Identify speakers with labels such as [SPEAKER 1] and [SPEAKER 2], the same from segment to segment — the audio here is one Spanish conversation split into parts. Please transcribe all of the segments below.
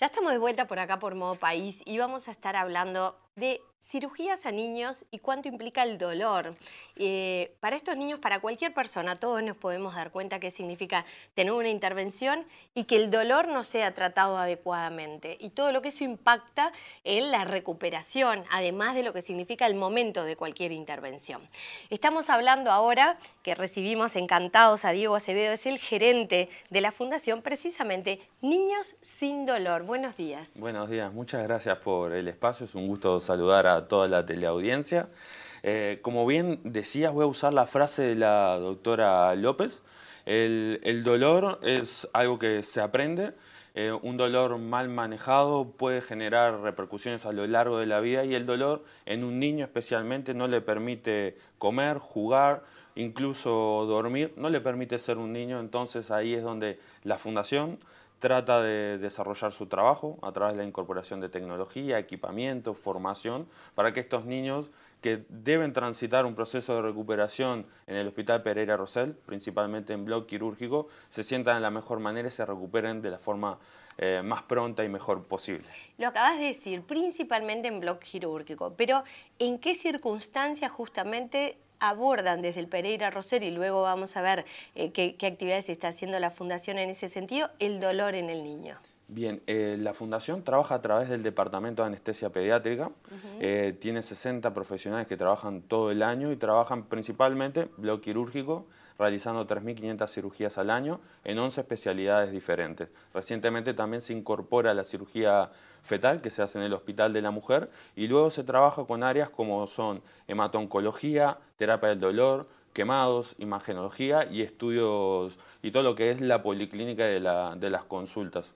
[SPEAKER 1] Ya estamos de vuelta por acá por modo país y vamos a estar hablando de cirugías a niños y cuánto implica el dolor. Eh, para estos niños, para cualquier persona, todos nos podemos dar cuenta qué significa tener una intervención y que el dolor no sea tratado adecuadamente y todo lo que eso impacta en la recuperación, además de lo que significa el momento de cualquier intervención. Estamos hablando ahora que recibimos encantados a Diego Acevedo, es el gerente de la Fundación precisamente Niños sin Dolor. Buenos días.
[SPEAKER 2] Buenos días, muchas gracias por el espacio, es un gusto saludar a toda la teleaudiencia. Eh, como bien decías, voy a usar la frase de la doctora López. El, el dolor es algo que se aprende. Eh, un dolor mal manejado puede generar repercusiones a lo largo de la vida y el dolor en un niño especialmente no le permite comer, jugar, incluso dormir, no le permite ser un niño. Entonces ahí es donde la fundación trata de desarrollar su trabajo a través de la incorporación de tecnología, equipamiento, formación, para que estos niños que deben transitar un proceso de recuperación en el Hospital Pereira Rosell, principalmente en bloque quirúrgico, se sientan de la mejor manera y se recuperen de la forma eh, más pronta y mejor posible.
[SPEAKER 1] Lo acabas de decir, principalmente en bloque quirúrgico, pero ¿en qué circunstancias justamente abordan desde el Pereira Roser, y luego vamos a ver eh, qué, actividades está haciendo la Fundación en ese sentido, el dolor en el niño?
[SPEAKER 2] Bien, eh, la Fundación trabaja a través del Departamento de Anestesia Pediátrica, eh, tiene 60 profesionales que trabajan todo el año y trabajan principalmente bloque quirúrgico, realizando 3.500 cirugías al año en 11 especialidades diferentes. Recientemente también se incorpora la cirugía fetal que se hace en el Hospital de la Mujer y luego se trabaja con áreas como son hematoncología, terapia del dolor, quemados, imagenología y estudios y todo lo que es la policlínica de las consultas.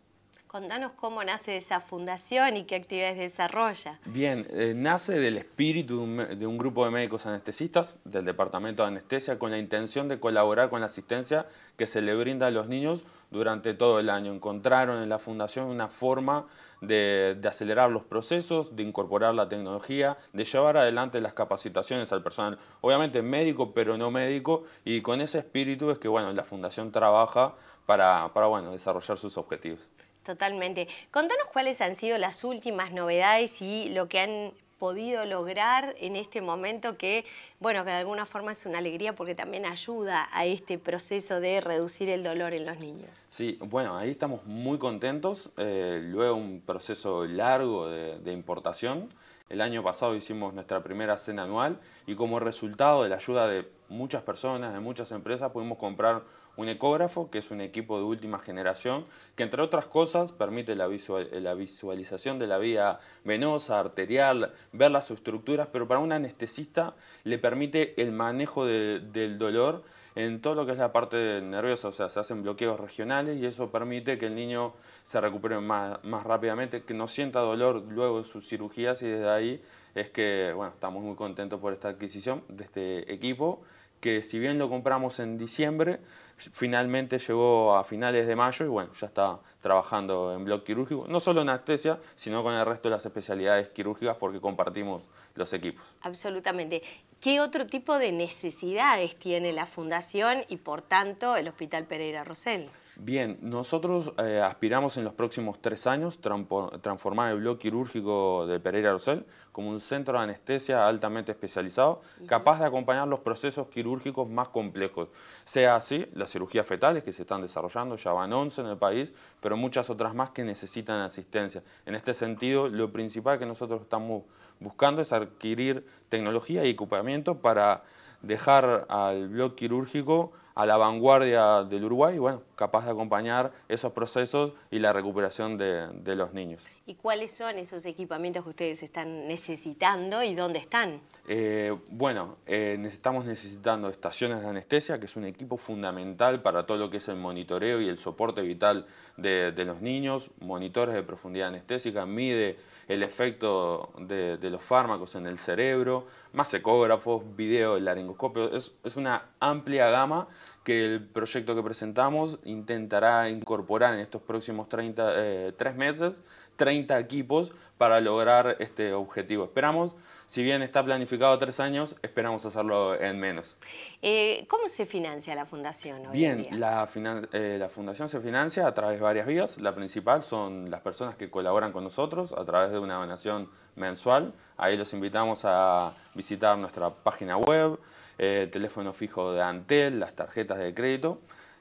[SPEAKER 1] Contanos cómo nace esa fundación y qué actividades desarrolla.
[SPEAKER 2] Bien, eh, nace del espíritu de un grupo de médicos anestesistas del Departamento de Anestesia con la intención de colaborar con la asistencia que se le brinda a los niños durante todo el año. Encontraron en la fundación una forma de, acelerar los procesos, de incorporar la tecnología, de llevar adelante las capacitaciones al personal, obviamente médico pero no médico, y con ese espíritu es que bueno, la fundación trabaja para, para bueno, desarrollar sus objetivos.
[SPEAKER 1] Totalmente. Contanos cuáles han sido las últimas novedades y lo que han podido lograr en este momento que, bueno, que de alguna forma es una alegría porque también ayuda a este proceso de reducir el dolor en los niños.
[SPEAKER 2] Sí, bueno, ahí estamos muy contentos. Eh, luego un proceso largo de importación. El año pasado hicimos nuestra primera cena anual y como resultado de la ayuda de muchas personas, de muchas empresas, pudimos comprar un ecógrafo, que es un equipo de última generación, que entre otras cosas permite la, visualización de la vía venosa, arterial, ver las estructuras, pero para un anestesista le permite el manejo del dolor en todo lo que es la parte nerviosa, o sea, se hacen bloqueos regionales y eso permite que el niño se recupere más, rápidamente, que no sienta dolor luego de sus cirugías y desde ahí es que, bueno, estamos muy contentos por esta adquisición de este equipo que si bien lo compramos en diciembre, finalmente llegó a finales de mayo y bueno, ya está trabajando en bloque quirúrgico, no solo en anestesia, sino con el resto de las especialidades quirúrgicas porque compartimos los equipos.
[SPEAKER 1] Absolutamente. ¿Qué otro tipo de necesidades tiene la Fundación y por tanto el Hospital Pereira Rosell?
[SPEAKER 2] Bien, nosotros eh, aspiramos en los próximos tres años transformar el bloque quirúrgico de Pereira Rosell como un centro de anestesia altamente especializado, capaz de acompañar los procesos quirúrgicos más complejos. Sea así, las cirugías fetales que se están desarrollando, ya van 11 en el país, pero muchas otras más que necesitan asistencia. En este sentido, lo principal que nosotros estamos buscando es adquirir tecnología y equipamiento para dejar al bloque quirúrgico a la vanguardia del Uruguay, bueno, capaz de acompañar esos procesos y la recuperación de, los niños.
[SPEAKER 1] ¿Y cuáles son esos equipamientos que ustedes están necesitando y dónde están?
[SPEAKER 2] Eh, bueno, eh, estamos necesitando estaciones de anestesia, que es un equipo fundamental para todo lo que es el monitoreo y el soporte vital de, los niños, monitores de profundidad anestésica, mide el efecto de, los fármacos en el cerebro, más ecógrafos, video, laringoscopio, es una amplia gama que el proyecto que presentamos intentará incorporar en estos próximos 30, eh, tres meses 30 equipos para lograr este objetivo. Esperamos, si bien está planificado tres años, esperamos hacerlo en menos.
[SPEAKER 1] Eh, ¿Cómo se financia la fundación Bien,
[SPEAKER 2] La, eh, la fundación se financia a través de varias vías. La principal son las personas que colaboran con nosotros a través de una donación mensual. Ahí los invitamos a visitar nuestra página web, el teléfono fijo de Antel, las tarjetas de crédito.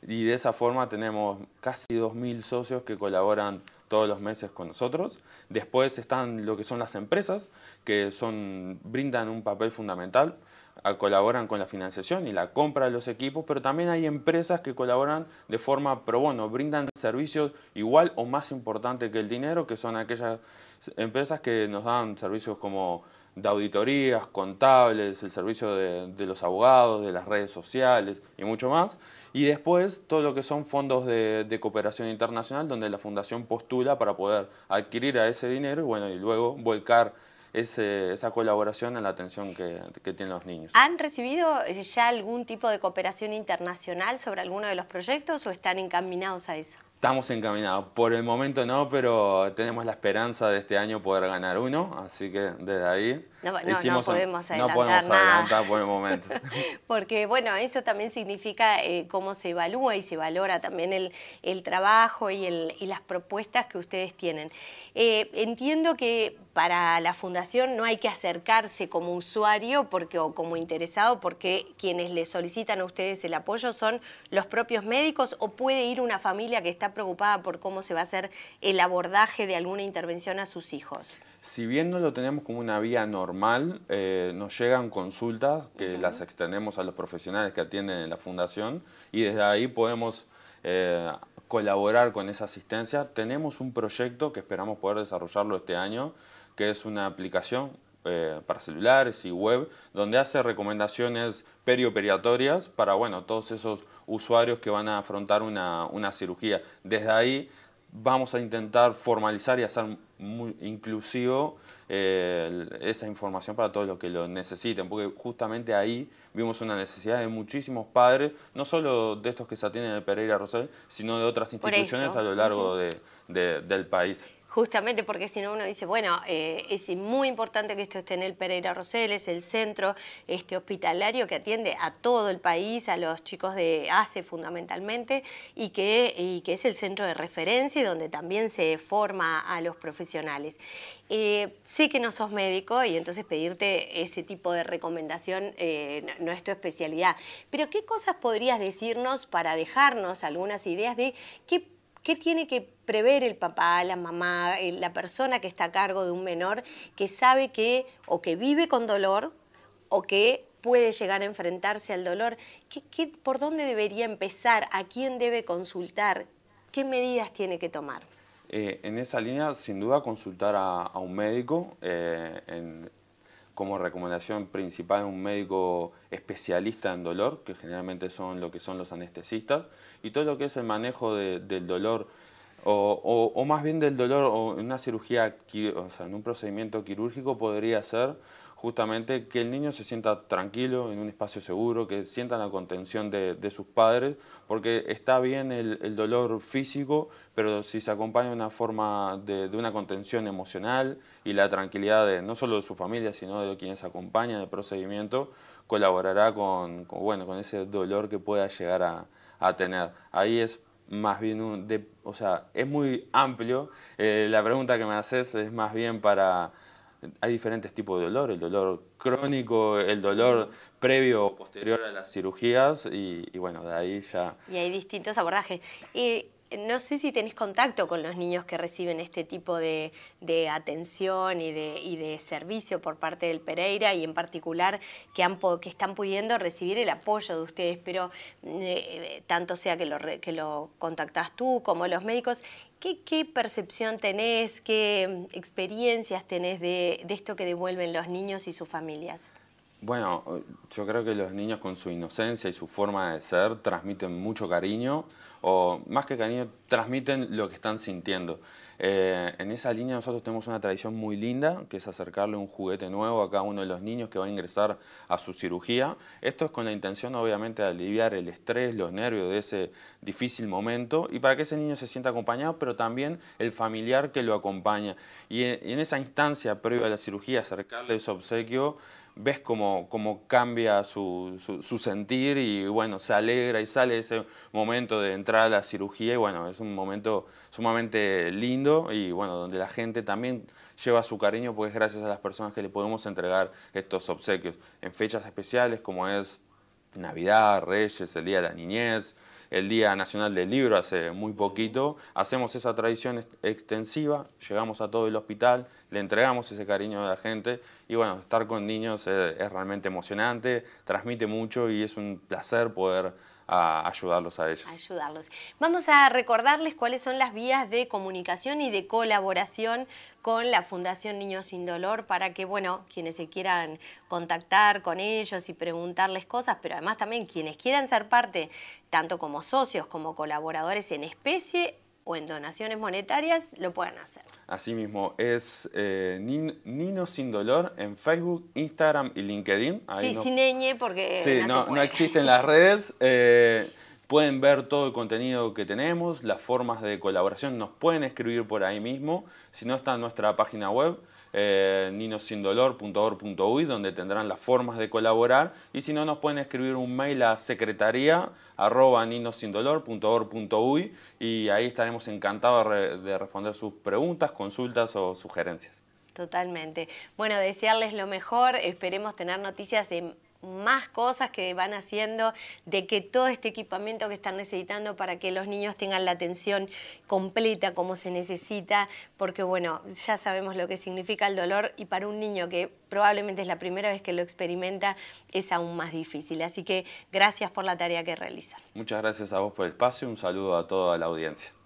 [SPEAKER 2] Y de esa forma tenemos casi 2.000 socios que colaboran todos los meses con nosotros. Después están lo que son las empresas, que son, brindan un papel fundamental, colaboran con la financiación y la compra de los equipos, pero también hay empresas que colaboran de forma pro bono, brindan servicios igual o más importante que el dinero, que son aquellas empresas que nos dan servicios como de auditorías, contables, el servicio de, los abogados, de las redes sociales y mucho más. Y después todo lo que son fondos de, cooperación internacional donde la fundación postula para poder adquirir a ese dinero y, bueno, y luego volcar esa colaboración en la atención que, tienen los niños.
[SPEAKER 1] ¿Han recibido ya algún tipo de cooperación internacional sobre alguno de los proyectos o están encaminados a eso?
[SPEAKER 2] estamos encaminados. Por el momento no, pero tenemos la esperanza de este año poder ganar uno, así que desde ahí no, no, no, podemos adelantar no podemos adelantar por el momento.
[SPEAKER 1] Porque, bueno, eso también significa eh, cómo se evalúa y se valora también el, trabajo y, el, y, las propuestas que ustedes tienen. Eh, entiendo que para la fundación no hay que acercarse como usuario porque, o como interesado porque quienes le solicitan a ustedes el apoyo son los propios médicos o puede ir una familia que está preocupada por cómo se va a hacer el abordaje de alguna intervención a sus hijos.
[SPEAKER 2] Si bien no lo tenemos como una vía normal, eh, nos llegan consultas que las extendemos a los profesionales que atienden en la fundación y desde ahí podemos eh, colaborar con esa asistencia. Tenemos un proyecto que esperamos poder desarrollarlo este año, que es una aplicación eh, para celulares y web, donde hace recomendaciones perioperatorias para bueno, todos esos usuarios que van a afrontar una, una cirugía. Desde ahí vamos a intentar formalizar y hacer muy inclusivo eh, esa información para todos los que lo necesiten, porque justamente ahí vimos una necesidad de muchísimos padres, no solo de estos que se atienden de Pereira Rosell, sino de otras instituciones a lo largo de, del país
[SPEAKER 1] justamente porque si no uno dice, bueno, eh, es muy importante que esto esté en el Pereira Rosel, es el centro este hospitalario que atiende a todo el país, a los chicos de ACE fundamentalmente, y que, y que es el centro de referencia y donde también se forma a los profesionales. Eh, sé que no sos médico y entonces pedirte ese tipo de recomendación eh, no, es tu especialidad, pero ¿qué cosas podrías decirnos para dejarnos algunas ideas de qué ¿Qué tiene que prever el papá, la mamá, la persona que está a cargo de un menor que sabe que o que vive con dolor o que puede llegar a enfrentarse al dolor? ¿Qué, por dónde debería empezar? ¿A quién debe consultar? ¿Qué medidas tiene que tomar?
[SPEAKER 2] Eh, en esa línea, sin duda, consultar a, un médico eh, en, como recomendación principal un médico especialista en dolor, que generalmente son lo que son los anestesistas, y todo lo que es el manejo del dolor o, más bien del dolor, o en una cirugía, o sea, en un procedimiento quirúrgico podría ser justamente que el niño se sienta tranquilo, en un espacio seguro, que sienta la contención de, sus padres, porque está bien el, dolor físico, pero si se acompaña una forma de, una contención emocional y la tranquilidad de no solo de su familia, sino de quienes acompañan el procedimiento, colaborará con, bueno, con ese dolor que pueda llegar a, a tener. Ahí es más bien, un de, o sea, es muy amplio. Eh, la pregunta que me haces es más bien para... Hay diferentes tipos de dolor, el dolor crónico, el dolor previo o posterior a las cirugías y, bueno, de ahí ya...
[SPEAKER 1] Y hay distintos abordajes. Eh, no sé si tenés contacto con los niños que reciben este tipo de, atención y de, servicio por parte del Pereira y en particular que, están pudiendo recibir el apoyo de ustedes, pero eh, eh, tanto sea que lo, que lo contactás tú como los médicos, ¿qué, percepción tenés, qué mm, experiencias tenés de esto que devuelven los niños y sus familias?
[SPEAKER 2] Bueno, yo creo que los niños con su inocencia y su forma de ser transmiten mucho cariño, o más que cariño, transmiten lo que están sintiendo. Eh, en esa línea nosotros tenemos una tradición muy linda, que es acercarle un juguete nuevo a cada uno de los niños que va a ingresar a su cirugía. Esto es con la intención, obviamente, de aliviar el estrés, los nervios de ese difícil momento y para que ese niño se sienta acompañado, pero también el familiar que lo acompaña. Y eh, en esa instancia previa a la cirugía, acercarle ese obsequio ves cómo, cambia su, sentir y bueno, se alegra y sale ese momento de entrar a la cirugía y bueno, es un momento sumamente lindo y bueno, donde la gente también lleva su cariño pues gracias a las personas que le podemos entregar estos obsequios en fechas especiales como es Navidad, Reyes, el Día de la Niñez, el Día Nacional del Libro hace muy poquito, hacemos esa tradición extensiva, llegamos a todo el hospital, le entregamos ese cariño a la gente y bueno, estar con niños eh, es, realmente emocionante, transmite mucho y es un placer poder a ayudarlos a ellos.
[SPEAKER 1] Ayudarlos. Vamos a recordarles cuáles son las vías de comunicación y de colaboración con la Fundación Niños Sin Dolor para que, bueno, quienes se quieran contactar con ellos y preguntarles cosas, pero además también quienes quieran ser parte, tanto como socios como colaboradores en especie o en donaciones monetarias lo puedan hacer.
[SPEAKER 2] Asimismo, es eh, Nino Sin Dolor en Facebook, Instagram y LinkedIn. sí, sin
[SPEAKER 1] ñ porque sí, no, no,
[SPEAKER 2] no, existen las redes. Eh, pueden ver todo el contenido que tenemos, las formas de colaboración, nos pueden escribir por ahí mismo. Si no, está en nuestra página web eh, ninosindolor.org.uy, donde tendrán las formas de colaborar. Y si no, nos pueden escribir un mail a secretaría arroba ninosindolor.org.uy y ahí estaremos encantados de responder sus preguntas, consultas o sugerencias.
[SPEAKER 1] Totalmente. Bueno, desearles lo mejor, esperemos tener noticias de más cosas que van haciendo, de que todo este equipamiento que están necesitando para que los niños tengan la atención completa como se necesita, porque bueno, ya sabemos lo que significa el dolor y para un niño que probablemente es la primera vez que lo experimenta es aún más difícil. Así que gracias por la tarea que realizan.
[SPEAKER 2] Muchas gracias a vos por el espacio, y un saludo a toda la audiencia.